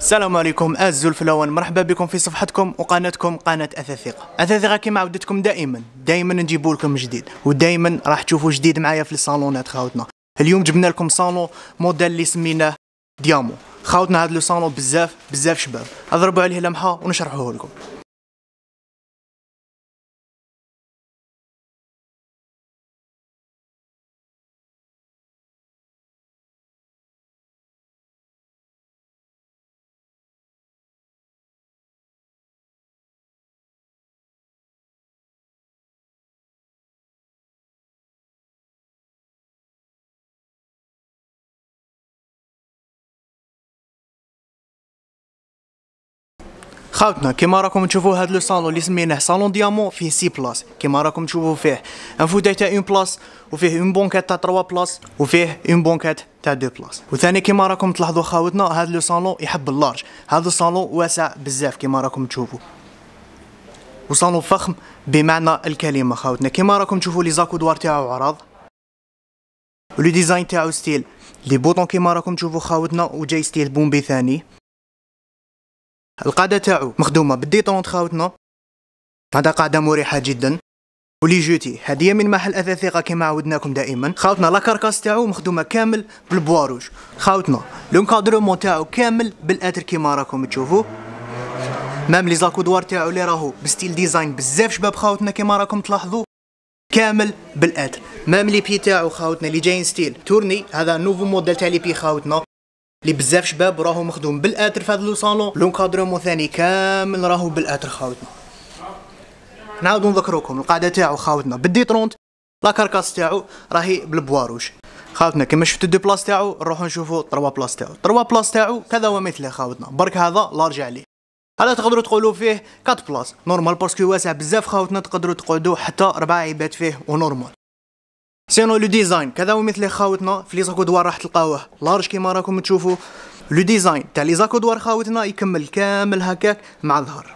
السلام عليكم ازول فلوان مرحبا بكم في صفحتكم وقناتكم قناه اثاثيقه اثاثيقه كما عودتكم دائما دائما نجيبو لكم جديد ودائما راح تشوفوا جديد معايا في الصالونات خاوتنا اليوم جبنا لكم صالون موديل اللي سميناه ديامو خاوتنا هذا لو صالون بزاف بزاف شباب اضربوا عليه لمحه ونشرحوه لكم خاوتنا كما راكم تشوفوا هذا لو صالون اللي سميناه صالون ديامون فيه سي بلاص كما راكم تشوفوا فيه ان فوداي تاع اون بلاص وفيه اون بونكات تاع 3 بلاص وفيه اون بونكات تاع دو بلاص وثاني كما راكم تلاحظوا خاوتنا هذا لو صالون يحب اللارج هذا الصالون واسع بزاف كما راكم تشوفوا وصالون فخم بمعنى الكلمه خاوتنا كما راكم تشوفوا لي زاكودوار تاعو عراض ولو ديزاين تاعو ستيل لي بوطون كيما راكم تشوفوا خاوتنا وجاي ستيل بومبي ثاني القادة تاعو مخدومه طونت خاوتنا هذا قاعده مريحه جدا ولي جوتي هديه من محل أثاثيقة كما عودناكم دائما خاوتنا لاكاركاس تاعو مخدومه كامل بالبواروج خاوتنا لونكادرومون تاعو كامل بالاتر كيما راكم تشوفوا مام لي زاكودوار تاعو لي راهو بستيل ديزاين بزاف شباب خاوتنا كيما راكم تلاحظوا كامل بالاتر مام لي بي تاعو خاوتنا لي جايين ستيل تورني هذا نوفو موديل تاع لي بي خاوتنا اللي بزاف شباب راهو مخدوم بالاتر في هذا لو صالون لونكادرومون ثاني كامل راهو بالاتر خاوتنا نعاودو نذكروكم القاعده تاعو خاوتنا بالدي 30 لا كاركاس تاعو راهي بالبواروش خاوتنا كما شفتو دو بلاص تاعو نروحو نشوفو تروا بلاص تاعو تروا بلاص تاعو كذا ومثله خاوتنا برك هذا لارج عليه هذا تقدروا تقولوا فيه 4 بلاص نورمال باسكو واسع بزاف خاوتنا تقدروا تقعدوا حتى 4 عباد فيه ونورمال سينو لو ديزاين كذا ومثل خاوتنا في لي زاكودوار راح تلقاوه لارج كيما راكم تشوفوا لو ديزاين تاع لي زاكودوار خاوتنا يكمل كامل هكاك مع الظهر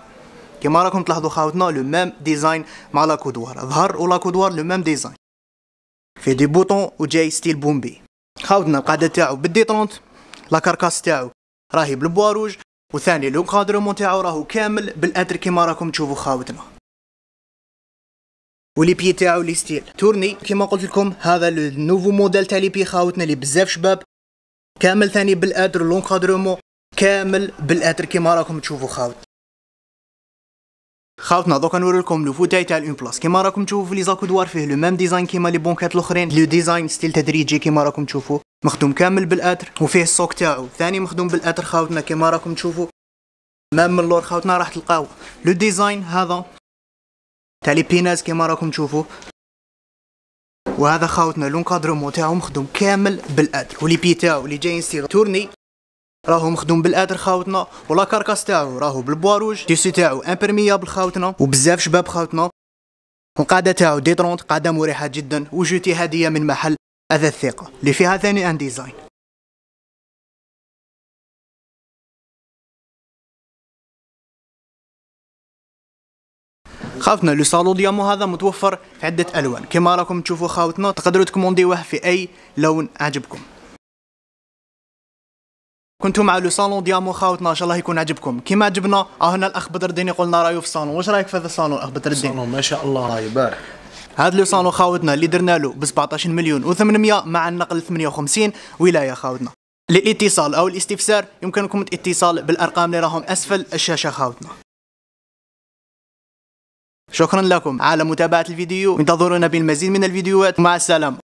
كيما راكم تلاحظوا خاوتنا لو ميم ديزاين مع لاكودوار ظهر ولا كودوار لو ميم ديزاين في دي بوطون وجاي ستيل بومبي خاوتنا القاعده تاعو بالديترونت لا كاركاس تاعو راهي بالبواروج وثاني لو كادرومون تاعو راهو كامل بالاتر كيما راكم تشوفوا خاوتنا ولي بي تاعو لي ستيل تورني كيما قلت لكم هذا لو نوفو موديل تاع لي بي خاوتنا لي بزاف شباب كامل ثاني بالادر لونكادرومون كامل بالادر كيما راكم تشوفوا خاوت خاوتنا دوكا نوري لكم لو فوتاي تاع اون بلاص كيما راكم تشوفوا في لي زاكودوار فيه لو ميم ديزاين كيما لي بونكات الاخرين لو ديزاين ستيل تدريجي كيما راكم تشوفوا مخدوم كامل بالاتر وفيه السوك تاعو ثاني مخدوم بالاتر خاوتنا كيما راكم تشوفوا مام من اللور خاوتنا راح تلقاو لو ديزاين هذا تاع لي بيناز كيما راكم تشوفوا وهذا خاوتنا لونكادرومون تاعو مخدوم كامل بالادر ولي بي تاعو اللي جايين سي تورني راهو مخدوم بالادر خاوتنا ولا كاركاس تاعو راهو بالبواروج ديسي تاعو امبرميابل خاوتنا وبزاف شباب خاوتنا القاعدة تاعو ديترونت قاعدة مريحة جدا وجوتي هدية من محل أذى الثقة اللي فيها ثاني ان ديزاين خاوتنا لو صالو ديامو هذا متوفر في عدة ألوان كما راكم تشوفوا خاوتنا تقدروا تكومونديوه في أي لون عجبكم كنتو مع لو صالون ديامو خاوتنا ان شاء الله يكون عجبكم كيما عجبنا اه هنا الاخ بدر الدين يقول لنا رايه في الصالون واش رايك في هذا الصالون الاخ بدر الدين الصالون ما شاء الله راي بارح هذا لو صالون خاوتنا اللي درنا له ب 17 مليون و800 مع النقل 58 ولايه خاوتنا للاتصال او الاستفسار يمكنكم الاتصال بالارقام اللي راهم اسفل الشاشه خاوتنا شكرا لكم على متابعة الفيديو انتظرونا بالمزيد من الفيديوهات مع السلامة